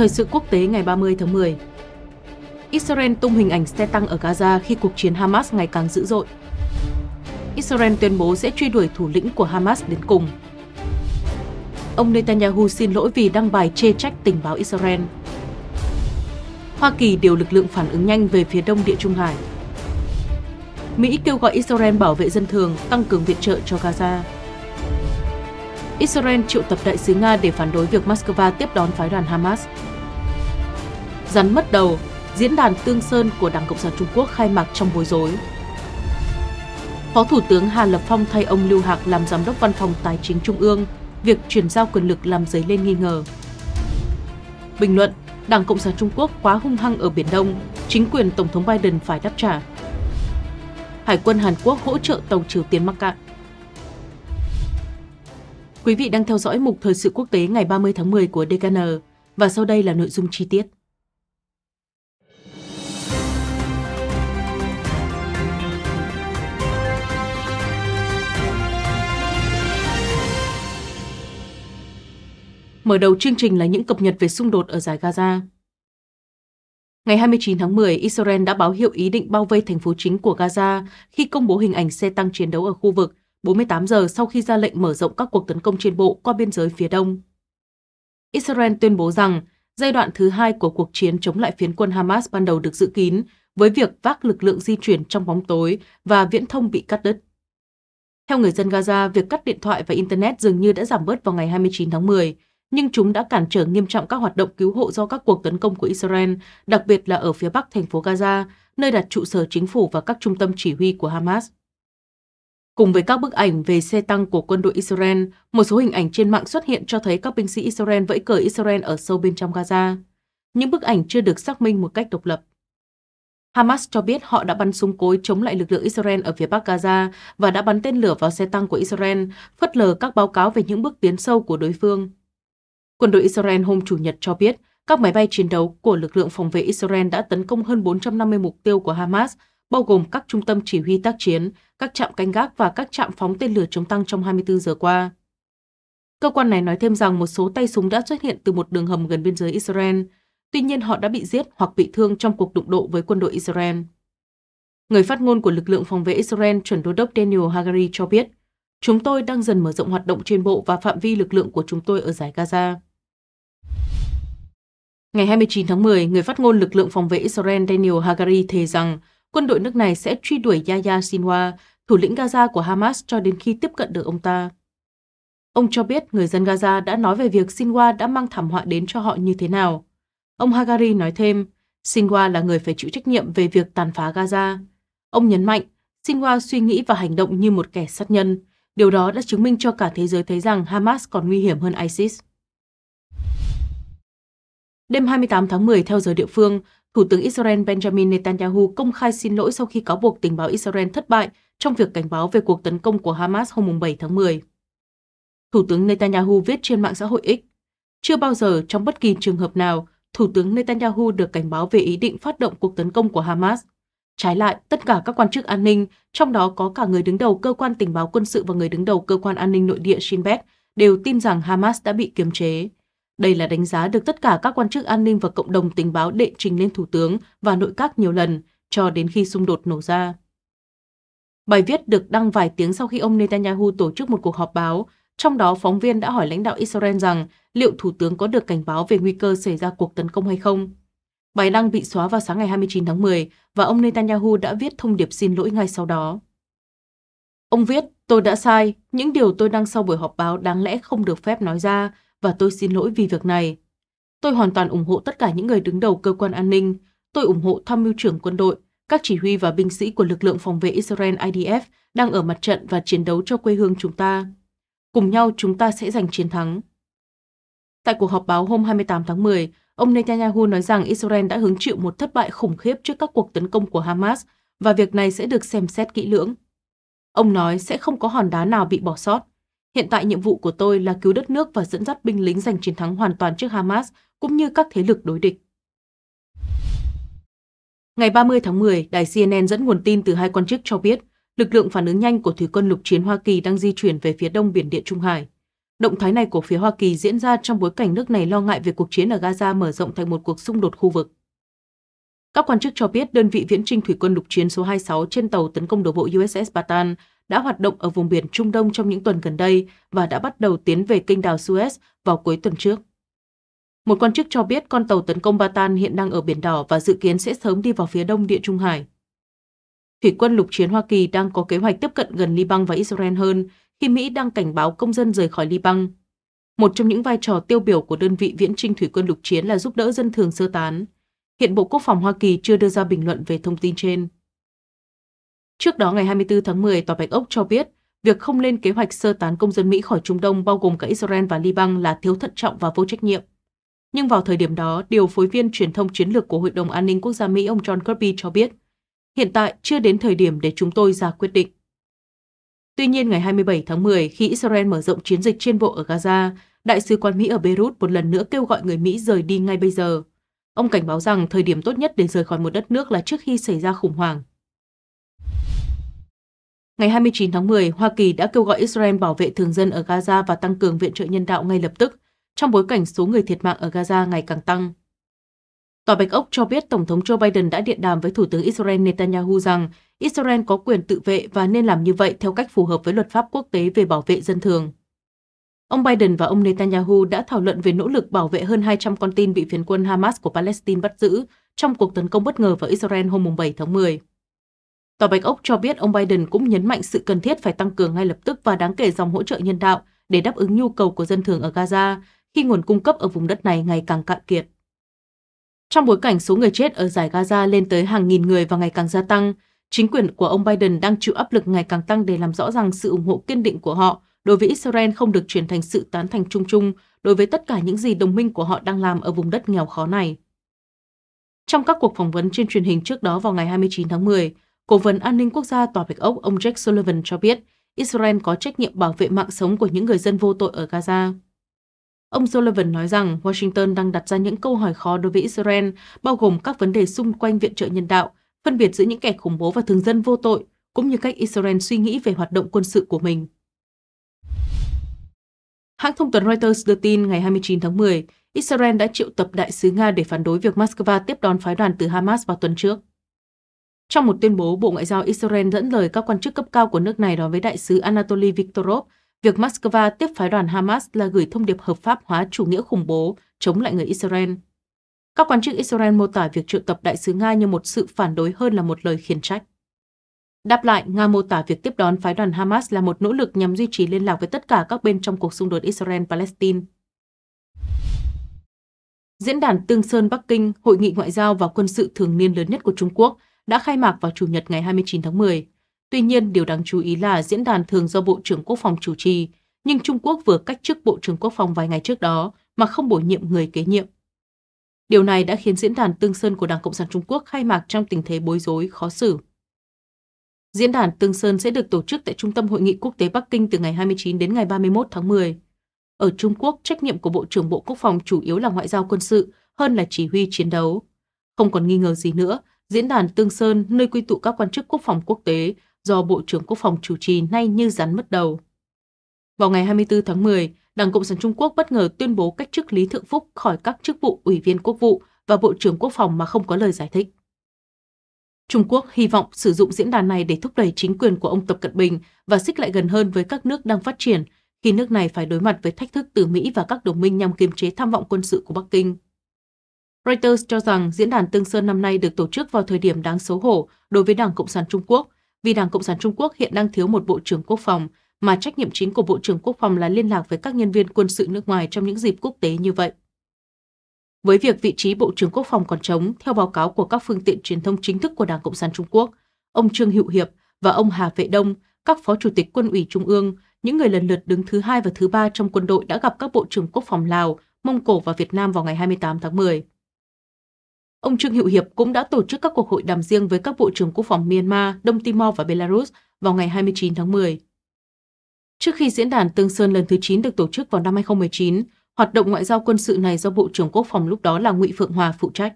Thời sự quốc tế ngày 30 tháng 10 Israel tung hình ảnh xe tăng ở Gaza khi cuộc chiến Hamas ngày càng dữ dội. Israel tuyên bố sẽ truy đuổi thủ lĩnh của Hamas đến cùng. Ông Netanyahu xin lỗi vì đăng bài chê trách tình báo Israel. Hoa Kỳ điều lực lượng phản ứng nhanh về phía đông Địa Trung Hải. Mỹ kêu gọi Israel bảo vệ dân thường, tăng cường viện trợ cho Gaza. Israel triệu tập đại sứ Nga để phản đối việc Moscow tiếp đón phái đoàn Hamas rắn mất đầu, diễn đàn Tương Sơn của Đảng Cộng sản Trung Quốc khai mạc trong bối rối. Phó Thủ tướng Hà Lập Phong thay ông Lưu Hạc làm Giám đốc Văn phòng Tài chính Trung ương, việc chuyển giao quyền lực làm dấy lên nghi ngờ. Bình luận, Đảng Cộng sản Trung Quốc quá hung hăng ở Biển Đông, chính quyền Tổng thống Biden phải đáp trả. Hải quân Hàn Quốc hỗ trợ tàu Triều Tiên mắc cạn. Quý vị đang theo dõi mục Thời sự quốc tế ngày 30 tháng 10 của DKN và sau đây là nội dung chi tiết. Mở đầu chương trình là những cập nhật về xung đột ở giải Gaza. Ngày 29 tháng 10, Israel đã báo hiệu ý định bao vây thành phố chính của Gaza khi công bố hình ảnh xe tăng chiến đấu ở khu vực 48 giờ sau khi ra lệnh mở rộng các cuộc tấn công trên bộ qua biên giới phía đông. Israel tuyên bố rằng giai đoạn thứ hai của cuộc chiến chống lại phiến quân Hamas ban đầu được dự kín với việc vác lực lượng di chuyển trong bóng tối và viễn thông bị cắt đứt. Theo người dân Gaza, việc cắt điện thoại và Internet dường như đã giảm bớt vào ngày 29 tháng 10, nhưng chúng đã cản trở nghiêm trọng các hoạt động cứu hộ do các cuộc tấn công của Israel, đặc biệt là ở phía bắc thành phố Gaza, nơi đặt trụ sở chính phủ và các trung tâm chỉ huy của Hamas. Cùng với các bức ảnh về xe tăng của quân đội Israel, một số hình ảnh trên mạng xuất hiện cho thấy các binh sĩ Israel vẫy cờ Israel ở sâu bên trong Gaza. Những bức ảnh chưa được xác minh một cách độc lập. Hamas cho biết họ đã bắn súng cối chống lại lực lượng Israel ở phía bắc Gaza và đã bắn tên lửa vào xe tăng của Israel, phớt lờ các báo cáo về những bước tiến sâu của đối phương. Quân đội Israel hôm Chủ nhật cho biết, các máy bay chiến đấu của lực lượng phòng vệ Israel đã tấn công hơn 450 mục tiêu của Hamas, bao gồm các trung tâm chỉ huy tác chiến, các trạm canh gác và các trạm phóng tên lửa chống tăng trong 24 giờ qua. Cơ quan này nói thêm rằng một số tay súng đã xuất hiện từ một đường hầm gần biên giới Israel, tuy nhiên họ đã bị giết hoặc bị thương trong cuộc đụng độ với quân đội Israel. Người phát ngôn của lực lượng phòng vệ Israel chuẩn đô đốc Daniel Hagari cho biết, chúng tôi đang dần mở rộng hoạt động trên bộ và phạm vi lực lượng của chúng tôi ở giải Gaza. Ngày 29 tháng 10, người phát ngôn lực lượng phòng vệ Israel Daniel Hagari thề rằng quân đội nước này sẽ truy đuổi Yahya Sinwar, thủ lĩnh Gaza của Hamas cho đến khi tiếp cận được ông ta. Ông cho biết người dân Gaza đã nói về việc Sinwar đã mang thảm họa đến cho họ như thế nào. Ông Hagari nói thêm, Sinwar là người phải chịu trách nhiệm về việc tàn phá Gaza. Ông nhấn mạnh, Sinwar suy nghĩ và hành động như một kẻ sát nhân. Điều đó đã chứng minh cho cả thế giới thấy rằng Hamas còn nguy hiểm hơn ISIS. Đêm 28 tháng 10 theo giờ địa phương, Thủ tướng Israel Benjamin Netanyahu công khai xin lỗi sau khi cáo buộc tình báo Israel thất bại trong việc cảnh báo về cuộc tấn công của Hamas hôm 7 tháng 10. Thủ tướng Netanyahu viết trên mạng xã hội X, chưa bao giờ trong bất kỳ trường hợp nào, Thủ tướng Netanyahu được cảnh báo về ý định phát động cuộc tấn công của Hamas. Trái lại, tất cả các quan chức an ninh, trong đó có cả người đứng đầu cơ quan tình báo quân sự và người đứng đầu cơ quan an ninh nội địa Shin Bet, đều tin rằng Hamas đã bị kiềm chế. Đây là đánh giá được tất cả các quan chức an ninh và cộng đồng tình báo đệ trình lên Thủ tướng và nội các nhiều lần, cho đến khi xung đột nổ ra. Bài viết được đăng vài tiếng sau khi ông Netanyahu tổ chức một cuộc họp báo, trong đó phóng viên đã hỏi lãnh đạo Israel rằng liệu Thủ tướng có được cảnh báo về nguy cơ xảy ra cuộc tấn công hay không. Bài đăng bị xóa vào sáng ngày 29 tháng 10 và ông Netanyahu đã viết thông điệp xin lỗi ngay sau đó. Ông viết, tôi đã sai, những điều tôi đăng sau buổi họp báo đáng lẽ không được phép nói ra, và tôi xin lỗi vì việc này. Tôi hoàn toàn ủng hộ tất cả những người đứng đầu cơ quan an ninh. Tôi ủng hộ tham mưu trưởng quân đội, các chỉ huy và binh sĩ của lực lượng phòng vệ Israel IDF đang ở mặt trận và chiến đấu cho quê hương chúng ta. Cùng nhau chúng ta sẽ giành chiến thắng. Tại cuộc họp báo hôm 28 tháng 10, ông Netanyahu nói rằng Israel đã hứng chịu một thất bại khủng khiếp trước các cuộc tấn công của Hamas và việc này sẽ được xem xét kỹ lưỡng. Ông nói sẽ không có hòn đá nào bị bỏ sót. Hiện tại nhiệm vụ của tôi là cứu đất nước và dẫn dắt binh lính giành chiến thắng hoàn toàn trước Hamas cũng như các thế lực đối địch. Ngày 30 tháng 10, đài CNN dẫn nguồn tin từ hai quan chức cho biết lực lượng phản ứng nhanh của thủy quân lục chiến Hoa Kỳ đang di chuyển về phía đông biển Địa Trung Hải. Động thái này của phía Hoa Kỳ diễn ra trong bối cảnh nước này lo ngại về cuộc chiến ở Gaza mở rộng thành một cuộc xung đột khu vực. Các quan chức cho biết đơn vị viễn trinh thủy quân lục chiến số 26 trên tàu tấn công đổ bộ USS Bataan đã hoạt động ở vùng biển Trung Đông trong những tuần gần đây và đã bắt đầu tiến về kênh đào Suez vào cuối tuần trước. Một quan chức cho biết con tàu tấn công Batan hiện đang ở Biển Đỏ và dự kiến sẽ sớm đi vào phía đông Địa Trung Hải. Thủy quân lục chiến Hoa Kỳ đang có kế hoạch tiếp cận gần Liban và Israel hơn khi Mỹ đang cảnh báo công dân rời khỏi Liban. Một trong những vai trò tiêu biểu của đơn vị viễn trinh thủy quân lục chiến là giúp đỡ dân thường sơ tán. Hiện Bộ Quốc phòng Hoa Kỳ chưa đưa ra bình luận về thông tin trên. Trước đó ngày 24 tháng 10, Tòa Bạch Ốc cho biết, việc không lên kế hoạch sơ tán công dân Mỹ khỏi Trung Đông bao gồm cả Israel và Liban là thiếu thận trọng và vô trách nhiệm. Nhưng vào thời điểm đó, điều phối viên truyền thông chiến lược của Hội đồng An ninh Quốc gia Mỹ ông John Kirby cho biết, hiện tại chưa đến thời điểm để chúng tôi ra quyết định. Tuy nhiên, ngày 27 tháng 10, khi Israel mở rộng chiến dịch trên bộ ở Gaza, Đại sứ quán Mỹ ở Beirut một lần nữa kêu gọi người Mỹ rời đi ngay bây giờ. Ông cảnh báo rằng thời điểm tốt nhất để rời khỏi một đất nước là trước khi xảy ra khủng hoảng, Ngày 29 tháng 10, Hoa Kỳ đã kêu gọi Israel bảo vệ thường dân ở Gaza và tăng cường viện trợ nhân đạo ngay lập tức, trong bối cảnh số người thiệt mạng ở Gaza ngày càng tăng. Tòa Bạch Ốc cho biết Tổng thống Joe Biden đã điện đàm với Thủ tướng Israel Netanyahu rằng Israel có quyền tự vệ và nên làm như vậy theo cách phù hợp với luật pháp quốc tế về bảo vệ dân thường. Ông Biden và ông Netanyahu đã thảo luận về nỗ lực bảo vệ hơn 200 con tin bị phiến quân Hamas của Palestine bắt giữ trong cuộc tấn công bất ngờ vào Israel hôm 7 tháng 10. Tòa Bạch Ốc cho biết ông Biden cũng nhấn mạnh sự cần thiết phải tăng cường ngay lập tức và đáng kể dòng hỗ trợ nhân đạo để đáp ứng nhu cầu của dân thường ở Gaza khi nguồn cung cấp ở vùng đất này ngày càng cạn kiệt. Trong bối cảnh số người chết ở giải Gaza lên tới hàng nghìn người và ngày càng gia tăng, chính quyền của ông Biden đang chịu áp lực ngày càng tăng để làm rõ rằng sự ủng hộ kiên định của họ đối với Israel không được chuyển thành sự tán thành chung chung đối với tất cả những gì đồng minh của họ đang làm ở vùng đất nghèo khó này. Trong các cuộc phỏng vấn trên truyền hình trước đó vào ngày 29 tháng 10, Cố vấn an ninh quốc gia Tòa Bạch Ốc ông Jack Sullivan cho biết Israel có trách nhiệm bảo vệ mạng sống của những người dân vô tội ở Gaza. Ông Sullivan nói rằng Washington đang đặt ra những câu hỏi khó đối với Israel, bao gồm các vấn đề xung quanh viện trợ nhân đạo, phân biệt giữa những kẻ khủng bố và thường dân vô tội, cũng như cách Israel suy nghĩ về hoạt động quân sự của mình. Hãng thông tấn Reuters đưa tin ngày 29 tháng 10, Israel đã triệu tập đại sứ Nga để phản đối việc Moscow tiếp đón phái đoàn từ Hamas vào tuần trước. Trong một tuyên bố, Bộ Ngoại giao Israel dẫn lời các quan chức cấp cao của nước này nói với đại sứ Anatoly Viktorov, việc Moscow tiếp phái đoàn Hamas là gửi thông điệp hợp pháp hóa chủ nghĩa khủng bố chống lại người Israel. Các quan chức Israel mô tả việc triệu tập đại sứ Nga như một sự phản đối hơn là một lời khiển trách. Đáp lại, Nga mô tả việc tiếp đón phái đoàn Hamas là một nỗ lực nhằm duy trì liên lạc với tất cả các bên trong cuộc xung đột Israel-Palestine. Diễn đàn Tương Sơn Bắc Kinh, hội nghị ngoại giao và quân sự thường niên lớn nhất của Trung Quốc – đã khai mạc vào Chủ nhật ngày 29 tháng 10. Tuy nhiên, điều đáng chú ý là diễn đàn thường do Bộ trưởng Quốc phòng chủ trì, nhưng Trung Quốc vừa cách chức Bộ trưởng Quốc phòng vài ngày trước đó mà không bổ nhiệm người kế nhiệm. Điều này đã khiến diễn đàn Tương Sơn của Đảng Cộng sản Trung Quốc khai mạc trong tình thế bối rối, khó xử. Diễn đàn Tương Sơn sẽ được tổ chức tại Trung tâm Hội nghị Quốc tế Bắc Kinh từ ngày 29 đến ngày 31 tháng 10. Ở Trung Quốc, trách nhiệm của Bộ trưởng Bộ Quốc phòng chủ yếu là ngoại giao quân sự hơn là chỉ huy chiến đấu. Không còn nghi ngờ gì nữa, Diễn đàn Tương Sơn, nơi quy tụ các quan chức quốc phòng quốc tế, do Bộ trưởng Quốc phòng chủ trì nay như rắn mất đầu. Vào ngày 24 tháng 10, Đảng Cộng sản Trung Quốc bất ngờ tuyên bố cách chức Lý Thượng Phúc khỏi các chức vụ Ủy viên Quốc vụ và Bộ trưởng Quốc phòng mà không có lời giải thích. Trung Quốc hy vọng sử dụng diễn đàn này để thúc đẩy chính quyền của ông Tập Cận Bình và xích lại gần hơn với các nước đang phát triển, khi nước này phải đối mặt với thách thức từ Mỹ và các đồng minh nhằm kiềm chế tham vọng quân sự của Bắc Kinh. Reuters cho rằng diễn đàn Tương Sơn năm nay được tổ chức vào thời điểm đáng xấu hổ đối với Đảng Cộng sản Trung Quốc, vì Đảng Cộng sản Trung Quốc hiện đang thiếu một Bộ trưởng Quốc phòng, mà trách nhiệm chính của Bộ trưởng Quốc phòng là liên lạc với các nhân viên quân sự nước ngoài trong những dịp quốc tế như vậy. Với việc vị trí Bộ trưởng Quốc phòng còn trống, theo báo cáo của các phương tiện truyền thông chính thức của Đảng Cộng sản Trung Quốc, ông Trương Hữu Hiệp và ông Hà Vệ Đông, các phó chủ tịch quân ủy Trung ương, những người lần lượt đứng thứ hai và thứ ba trong quân đội đã gặp các bộ trưởng quốc phòng Lào, Mông Cổ và Việt Nam vào ngày 28 tháng 10. Ông Trương Hữu Hiệp cũng đã tổ chức các cuộc hội đàm riêng với các bộ trưởng quốc phòng Myanmar, Đông Timor và Belarus vào ngày 29 tháng 10. Trước khi diễn đàn Tương Sơn lần thứ 9 được tổ chức vào năm 2019, hoạt động ngoại giao quân sự này do Bộ trưởng Quốc phòng lúc đó là Ngụy Phượng Hòa phụ trách.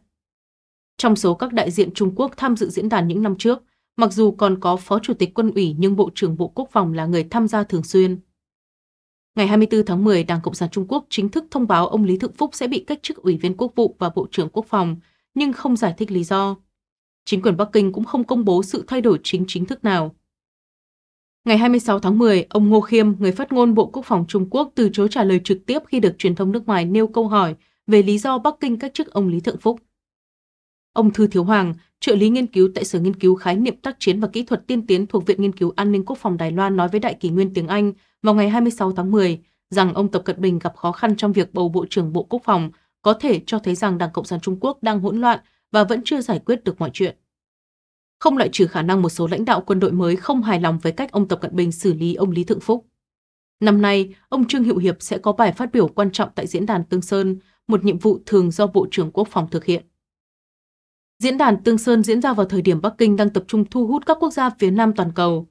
Trong số các đại diện Trung Quốc tham dự diễn đàn những năm trước, mặc dù còn có Phó Chủ tịch Quân ủy nhưng Bộ trưởng Bộ Quốc phòng là người tham gia thường xuyên. Ngày 24 tháng 10, Đảng Cộng sản Trung Quốc chính thức thông báo ông Lý Thượng Phúc sẽ bị cách chức Ủy viên Quốc vụ và Bộ trưởng Quốc phòng – nhưng không giải thích lý do. Chính quyền Bắc Kinh cũng không công bố sự thay đổi chính chính thức nào. Ngày 26 tháng 10, ông Ngô Khiêm, người phát ngôn Bộ Quốc phòng Trung Quốc từ chối trả lời trực tiếp khi được truyền thông nước ngoài nêu câu hỏi về lý do Bắc Kinh cách chức ông Lý Thượng Phúc. Ông Thư Thiếu Hoàng, trợ lý nghiên cứu tại Sở Nghiên cứu Khái niệm tác chiến và kỹ thuật tiên tiến thuộc Viện Nghiên cứu An ninh Quốc phòng Đài Loan nói với Đại kỷ nguyên tiếng Anh vào ngày 26 tháng 10 rằng ông Tập Cận Bình gặp khó khăn trong việc bầu Bộ trưởng Bộ Quốc phòng có thể cho thấy rằng Đảng Cộng sản Trung Quốc đang hỗn loạn và vẫn chưa giải quyết được mọi chuyện. Không loại trừ khả năng một số lãnh đạo quân đội mới không hài lòng với cách ông Tập Cận Bình xử lý ông Lý Thượng Phúc. Năm nay, ông Trương Hữu Hiệp sẽ có bài phát biểu quan trọng tại Diễn đàn Tương Sơn, một nhiệm vụ thường do Bộ trưởng Quốc phòng thực hiện. Diễn đàn Tương Sơn diễn ra vào thời điểm Bắc Kinh đang tập trung thu hút các quốc gia phía Nam toàn cầu.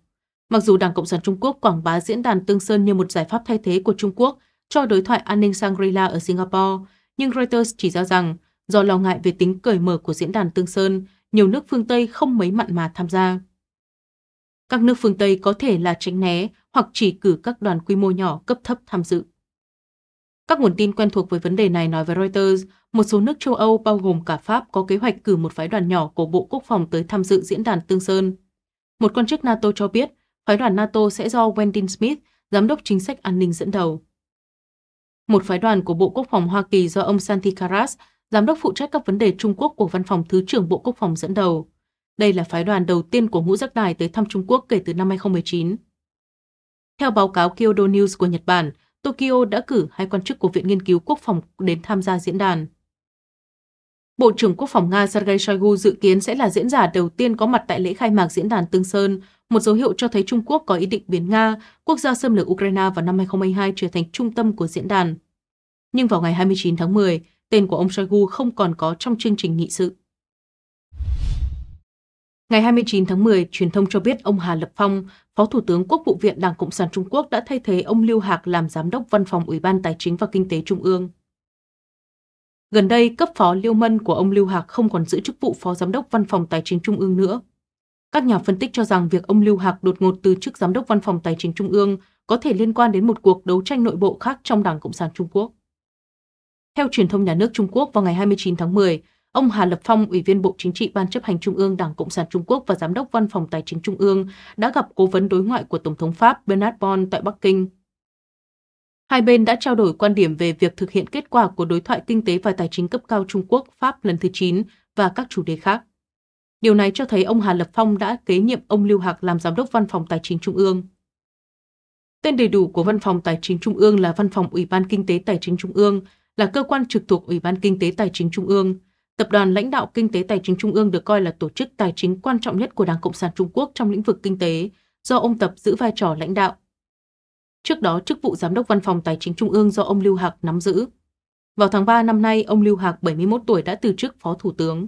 Mặc dù Đảng Cộng sản Trung Quốc quảng bá diễn đàn Tương Sơn như một giải pháp thay thế của Trung Quốc cho đối thoại an ninh Shangri-La ở Singapore, nhưng Reuters chỉ ra rằng do lo ngại về tính cởi mở của diễn đàn Tương Sơn, nhiều nước phương Tây không mấy mặn mà tham gia. Các nước phương Tây có thể là tránh né hoặc chỉ cử các đoàn quy mô nhỏ cấp thấp tham dự. Các nguồn tin quen thuộc với vấn đề này nói với Reuters, một số nước châu Âu bao gồm cả Pháp có kế hoạch cử một phái đoàn nhỏ của Bộ Quốc phòng tới tham dự diễn đàn Tương Sơn. Một quan chức NATO cho biết, phái đoàn NATO sẽ do Wendy Smith, giám đốc chính sách an ninh dẫn đầu một phái đoàn của Bộ Quốc phòng Hoa Kỳ do ông Santi Karas, giám đốc phụ trách các vấn đề Trung Quốc của Văn phòng Thứ trưởng Bộ Quốc phòng dẫn đầu. Đây là phái đoàn đầu tiên của ngũ giác đài tới thăm Trung Quốc kể từ năm 2019. Theo báo cáo Kyodo News của Nhật Bản, Tokyo đã cử hai quan chức của Viện Nghiên cứu Quốc phòng đến tham gia diễn đàn. Bộ trưởng Quốc phòng Nga Sergei Shoigu dự kiến sẽ là diễn giả đầu tiên có mặt tại lễ khai mạc diễn đàn Tương Sơn, một dấu hiệu cho thấy Trung Quốc có ý định biến Nga, quốc gia xâm lược Ukraine vào năm 2022 trở thành trung tâm của diễn đàn. Nhưng vào ngày 29 tháng 10, tên của ông Shoigu không còn có trong chương trình nghị sự. Ngày 29 tháng 10, truyền thông cho biết ông Hà Lập Phong, Phó Thủ tướng Quốc vụ viện Đảng Cộng sản Trung Quốc đã thay thế ông Lưu Hạc làm Giám đốc Văn phòng Ủy ban Tài chính và Kinh tế Trung ương. Gần đây, cấp phó Liêu Mân của ông Lưu Hạc không còn giữ chức vụ Phó Giám đốc Văn phòng Tài chính Trung ương nữa. Các nhà phân tích cho rằng việc ông Lưu Hạc đột ngột từ chức giám đốc văn phòng tài chính trung ương có thể liên quan đến một cuộc đấu tranh nội bộ khác trong Đảng Cộng sản Trung Quốc. Theo truyền thông nhà nước Trung Quốc vào ngày 29 tháng 10, ông Hà Lập Phong, Ủy viên Bộ Chính trị Ban chấp hành Trung ương Đảng Cộng sản Trung Quốc và Giám đốc Văn phòng Tài chính Trung ương đã gặp cố vấn đối ngoại của Tổng thống Pháp Bernard Bon tại Bắc Kinh. Hai bên đã trao đổi quan điểm về việc thực hiện kết quả của đối thoại kinh tế và tài chính cấp cao Trung Quốc-Pháp lần thứ 9 và các chủ đề khác. Điều này cho thấy ông Hà Lập Phong đã kế nhiệm ông Lưu Hạc làm giám đốc Văn phòng Tài chính Trung ương. Tên đầy đủ của Văn phòng Tài chính Trung ương là Văn phòng Ủy ban Kinh tế Tài chính Trung ương, là cơ quan trực thuộc Ủy ban Kinh tế Tài chính Trung ương. Tập đoàn lãnh đạo Kinh tế Tài chính Trung ương được coi là tổ chức tài chính quan trọng nhất của Đảng Cộng sản Trung Quốc trong lĩnh vực kinh tế, do ông Tập giữ vai trò lãnh đạo. Trước đó, chức vụ giám đốc Văn phòng Tài chính Trung ương do ông Lưu Hạc nắm giữ. Vào tháng 3 năm nay, ông Lưu Hạc 71 tuổi đã từ chức Phó Thủ tướng.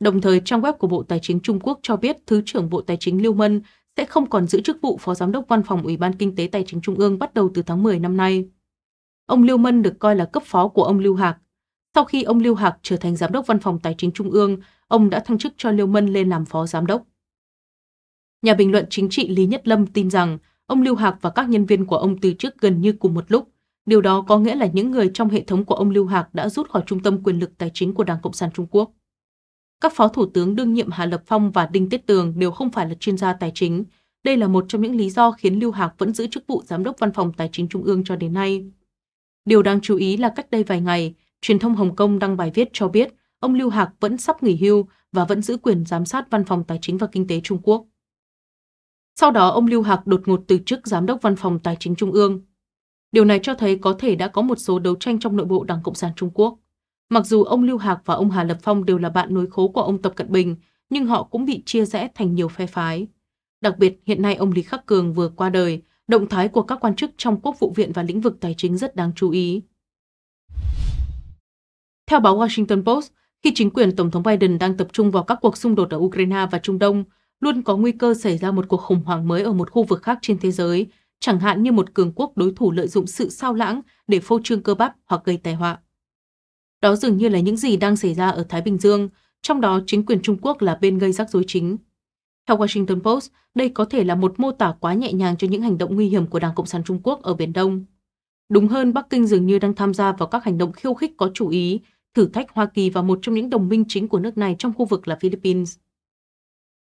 Đồng thời trang web của Bộ Tài chính Trung Quốc cho biết Thứ trưởng Bộ Tài chính Lưu Mân sẽ không còn giữ chức vụ Phó Giám đốc Văn phòng Ủy ban Kinh tế Tài chính Trung ương bắt đầu từ tháng 10 năm nay. Ông Lưu Mân được coi là cấp phó của ông Lưu Hạc. Sau khi ông Lưu Hạc trở thành Giám đốc Văn phòng Tài chính Trung ương, ông đã thăng chức cho Lưu Mân lên làm Phó Giám đốc. Nhà bình luận chính trị Lý Nhất Lâm tin rằng ông Lưu Hạc và các nhân viên của ông từ chức gần như cùng một lúc. Điều đó có nghĩa là những người trong hệ thống của ông Lưu Hạc đã rút khỏi trung tâm quyền lực tài chính của Đảng Cộng sản Trung Quốc. Các phó thủ tướng đương nhiệm Hà Lập Phong và Đinh Tiết Tường đều không phải là chuyên gia tài chính. Đây là một trong những lý do khiến Lưu Hạc vẫn giữ chức vụ Giám đốc Văn phòng Tài chính Trung ương cho đến nay. Điều đáng chú ý là cách đây vài ngày, truyền thông Hồng Kông đăng bài viết cho biết ông Lưu Hạc vẫn sắp nghỉ hưu và vẫn giữ quyền giám sát Văn phòng Tài chính và Kinh tế Trung Quốc. Sau đó ông Lưu Hạc đột ngột từ chức Giám đốc Văn phòng Tài chính Trung ương. Điều này cho thấy có thể đã có một số đấu tranh trong nội bộ Đảng Cộng sản Trung Quốc. Mặc dù ông Lưu Hạc và ông Hà Lập Phong đều là bạn nối khố của ông Tập Cận Bình, nhưng họ cũng bị chia rẽ thành nhiều phe phái. Đặc biệt, hiện nay ông Lý Khắc Cường vừa qua đời, động thái của các quan chức trong Quốc vụ viện và lĩnh vực tài chính rất đáng chú ý. Theo báo Washington Post, khi chính quyền Tổng thống Biden đang tập trung vào các cuộc xung đột ở Ukraine và Trung Đông, luôn có nguy cơ xảy ra một cuộc khủng hoảng mới ở một khu vực khác trên thế giới, chẳng hạn như một cường quốc đối thủ lợi dụng sự sao lãng để phô trương cơ bắp hoặc gây tai họa. Đó dường như là những gì đang xảy ra ở Thái Bình Dương, trong đó chính quyền Trung Quốc là bên gây rắc rối chính. Theo Washington Post, đây có thể là một mô tả quá nhẹ nhàng cho những hành động nguy hiểm của Đảng Cộng sản Trung Quốc ở Biển Đông. Đúng hơn, Bắc Kinh dường như đang tham gia vào các hành động khiêu khích có chủ ý, thử thách Hoa Kỳ và một trong những đồng minh chính của nước này trong khu vực là Philippines.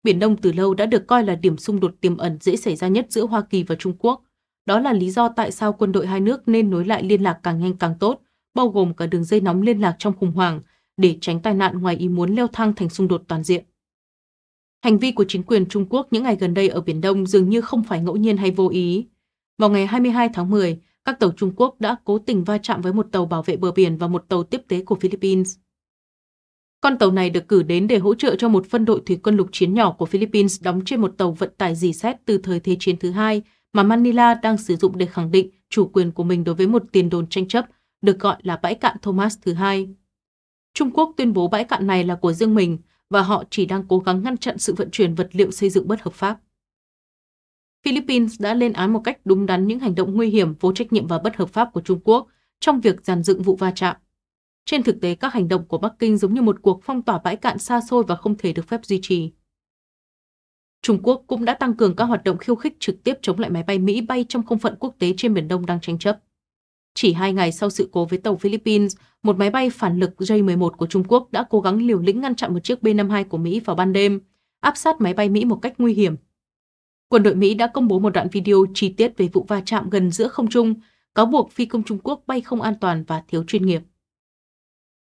Biển Đông từ lâu đã được coi là điểm xung đột tiềm ẩn dễ xảy ra nhất giữa Hoa Kỳ và Trung Quốc. Đó là lý do tại sao quân đội hai nước nên nối lại liên lạc càng nhanh càng tốt, bao gồm cả đường dây nóng liên lạc trong khủng hoảng, để tránh tai nạn ngoài ý muốn leo thang thành xung đột toàn diện. Hành vi của chính quyền Trung Quốc những ngày gần đây ở Biển Đông dường như không phải ngẫu nhiên hay vô ý. Vào ngày 22 tháng 10, các tàu Trung Quốc đã cố tình va chạm với một tàu bảo vệ bờ biển và một tàu tiếp tế của Philippines. Con tàu này được cử đến để hỗ trợ cho một phân đội thủy quân lục chiến nhỏ của Philippines đóng trên một tàu vận tải dì xét từ thời Thế chiến thứ hai mà Manila đang sử dụng để khẳng định chủ quyền của mình đối với một tiền đồn tranh chấp được gọi là bãi cạn Thomas thứ hai. Trung Quốc tuyên bố bãi cạn này là của riêng mình và họ chỉ đang cố gắng ngăn chặn sự vận chuyển vật liệu xây dựng bất hợp pháp. Philippines đã lên án một cách đúng đắn những hành động nguy hiểm, vô trách nhiệm và bất hợp pháp của Trung Quốc trong việc giàn dựng vụ va chạm. Trên thực tế, các hành động của Bắc Kinh giống như một cuộc phong tỏa bãi cạn xa xôi và không thể được phép duy trì. Trung Quốc cũng đã tăng cường các hoạt động khiêu khích trực tiếp chống lại máy bay Mỹ bay trong không phận quốc tế trên Biển Đông đang tranh chấp. Chỉ hai ngày sau sự cố với tàu Philippines, một máy bay phản lực J-11 của Trung Quốc đã cố gắng liều lĩnh ngăn chặn một chiếc B-52 của Mỹ vào ban đêm, áp sát máy bay Mỹ một cách nguy hiểm. Quân đội Mỹ đã công bố một đoạn video chi tiết về vụ va chạm gần giữa không trung, cáo buộc phi công Trung Quốc bay không an toàn và thiếu chuyên nghiệp.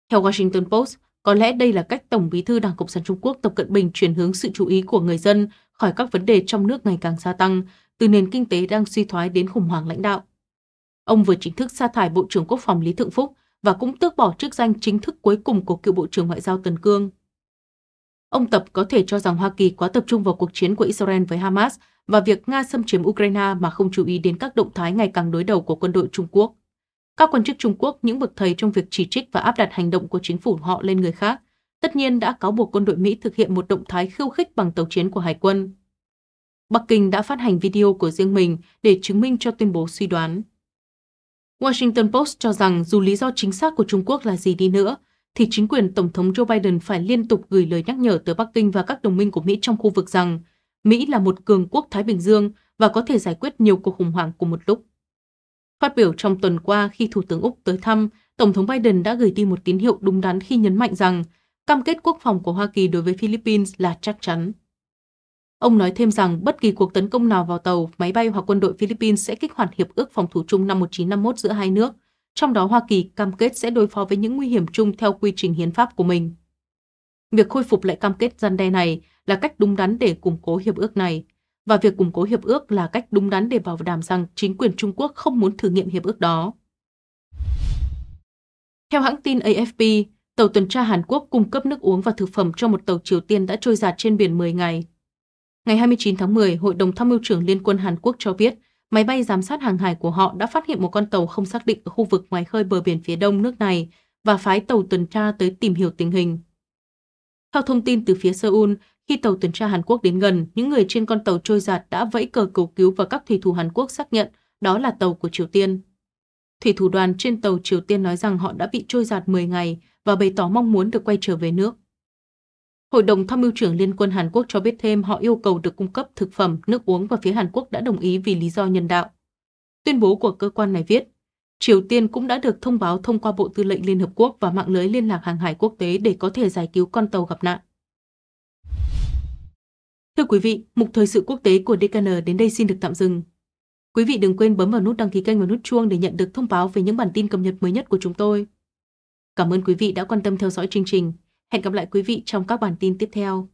Theo Washington Post, có lẽ đây là cách Tổng bí thư Đảng Cộng sản Trung Quốc Tập Cận Bình chuyển hướng sự chú ý của người dân khỏi các vấn đề trong nước ngày càng gia tăng, từ nền kinh tế đang suy thoái đến khủng hoảng lãnh đạo ông vừa chính thức sa thải Bộ trưởng Quốc phòng Lý Thượng Phúc và cũng tước bỏ chức danh chính thức cuối cùng của cựu Bộ trưởng Ngoại giao Tần Cương. Ông Tập có thể cho rằng Hoa Kỳ quá tập trung vào cuộc chiến của Israel với Hamas và việc Nga xâm chiếm Ukraine mà không chú ý đến các động thái ngày càng đối đầu của quân đội Trung Quốc. Các quan chức Trung Quốc những bậc thầy trong việc chỉ trích và áp đặt hành động của chính phủ họ lên người khác, tất nhiên đã cáo buộc quân đội Mỹ thực hiện một động thái khiêu khích bằng tàu chiến của hải quân. Bắc Kinh đã phát hành video của riêng mình để chứng minh cho tuyên bố suy đoán. Washington Post cho rằng dù lý do chính xác của Trung Quốc là gì đi nữa, thì chính quyền Tổng thống Joe Biden phải liên tục gửi lời nhắc nhở tới Bắc Kinh và các đồng minh của Mỹ trong khu vực rằng Mỹ là một cường quốc Thái Bình Dương và có thể giải quyết nhiều cuộc khủng hoảng cùng một lúc. Phát biểu trong tuần qua khi Thủ tướng Úc tới thăm, Tổng thống Biden đã gửi đi một tín hiệu đúng đắn khi nhấn mạnh rằng cam kết quốc phòng của Hoa Kỳ đối với Philippines là chắc chắn. Ông nói thêm rằng bất kỳ cuộc tấn công nào vào tàu, máy bay hoặc quân đội Philippines sẽ kích hoạt hiệp ước phòng thủ chung năm 1951 giữa hai nước, trong đó Hoa Kỳ cam kết sẽ đối phó với những nguy hiểm chung theo quy trình hiến pháp của mình. Việc khôi phục lại cam kết gian đe này là cách đúng đắn để củng cố hiệp ước này, và việc củng cố hiệp ước là cách đúng đắn để bảo đảm rằng chính quyền Trung Quốc không muốn thử nghiệm hiệp ước đó. Theo hãng tin AFP, tàu tuần tra Hàn Quốc cung cấp nước uống và thực phẩm cho một tàu Triều Tiên đã trôi giạt trên biển 10 ngày. Ngày 29 tháng 10, Hội đồng Tham mưu trưởng Liên quân Hàn Quốc cho biết, máy bay giám sát hàng hải của họ đã phát hiện một con tàu không xác định ở khu vực ngoài khơi bờ biển phía đông nước này và phái tàu tuần tra tới tìm hiểu tình hình. Theo thông tin từ phía Seoul, khi tàu tuần tra Hàn Quốc đến gần, những người trên con tàu trôi giạt đã vẫy cờ cầu cứu và các thủy thủ Hàn Quốc xác nhận đó là tàu của Triều Tiên. Thủy thủ đoàn trên tàu Triều Tiên nói rằng họ đã bị trôi giạt 10 ngày và bày tỏ mong muốn được quay trở về nước. Hội đồng tham mưu trưởng Liên quân Hàn Quốc cho biết thêm họ yêu cầu được cung cấp thực phẩm, nước uống và phía Hàn Quốc đã đồng ý vì lý do nhân đạo. Tuyên bố của cơ quan này viết, Triều Tiên cũng đã được thông báo thông qua Bộ Tư lệnh Liên Hợp Quốc và mạng lưới liên lạc hàng hải quốc tế để có thể giải cứu con tàu gặp nạn. Thưa quý vị, mục thời sự quốc tế của DKN đến đây xin được tạm dừng. Quý vị đừng quên bấm vào nút đăng ký kênh và nút chuông để nhận được thông báo về những bản tin cập nhật mới nhất của chúng tôi. Cảm ơn quý vị đã quan tâm theo dõi chương trình. Hẹn gặp lại quý vị trong các bản tin tiếp theo.